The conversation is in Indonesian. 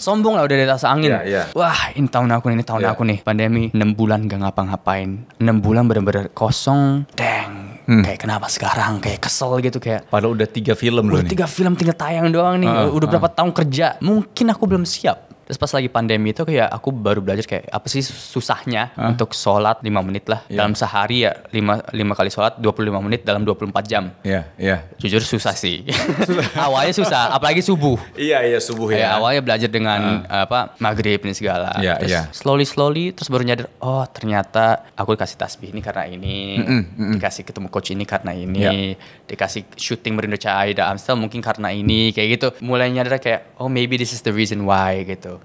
sombong lah udah dari rasa angin. Yeah, yeah. Wah, ini tahun aku nih, ini tahun yeah. aku nih. Pandemi 6 bulan gak ngapa-ngapain. 6 bulan bener-bener kosong. Dang. Hmm. Kayak kenapa sekarang kayak kesel gitu kayak. Padahal udah tiga film loh. Udah tiga film tinggal tayang doang nih. Uh, udah uh. berapa tahun kerja. Mungkin aku belum siap Terus pas lagi pandemi itu kayak aku baru belajar kayak apa sih susahnya huh? untuk sholat 5 menit lah yeah. dalam sehari ya 5 5 kali sholat 25 menit dalam 24 jam. Iya, yeah, iya. Yeah. Jujur susah sih. awalnya susah, apalagi subuh. Iya, yeah, iya yeah, subuh ya. Yeah, awalnya belajar dengan uh. apa maghrib ini segala. Iya, yeah, iya. Yeah. Slowly slowly terus baru nyadar, oh ternyata aku dikasih tasbih ini karena ini, mm -mm, mm -mm. dikasih ketemu coach ini karena ini, yeah. dikasih syuting merindu cahaya Amstel mungkin karena ini kayak gitu. Mulai nyadar kayak oh maybe this is the reason why gitu.